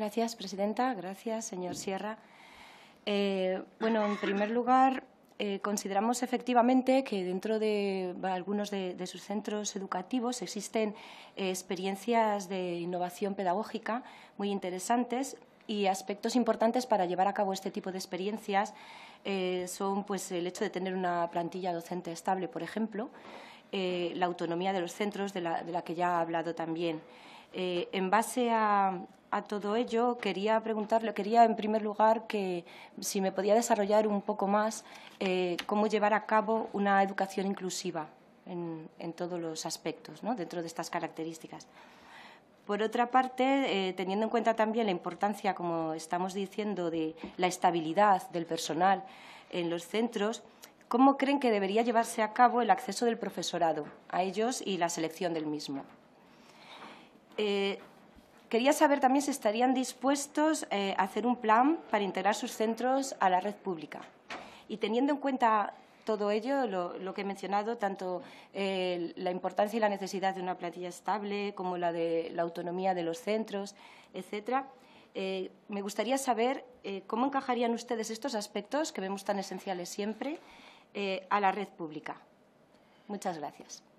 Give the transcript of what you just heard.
Gracias, presidenta. Gracias, señor Sierra. Eh, bueno, en primer lugar, eh, consideramos efectivamente que dentro de algunos de, sus centros educativos existen eh, experiencias de innovación pedagógica muy interesantes y aspectos importantes para llevar a cabo este tipo de experiencias son pues, el hecho de tener una plantilla docente estable, por ejemplo, la autonomía de los centros, de la, que ya ha hablado también. en base a, a todo ello, quería preguntarle, quería en primer lugar que si me podía desarrollar un poco más eh, cómo llevar a cabo una educación inclusiva en, todos los aspectos, ¿no? dentro de estas características. Por otra parte, eh, teniendo en cuenta también la importancia, como estamos diciendo, de la estabilidad del personal en los centros, ¿cómo creen que debería llevarse a cabo el acceso del profesorado a ellos y la selección del mismo? Eh, Quería saber también si estarían dispuestos eh, a hacer un plan para integrar sus centros a la red pública. Y teniendo en cuenta todo ello, lo, que he mencionado, tanto eh, la importancia y la necesidad de una plantilla estable como la de la autonomía de los centros, etcétera, eh, me gustaría saber cómo encajarían ustedes estos aspectos que vemos tan esenciales siempre a la red pública. Muchas gracias.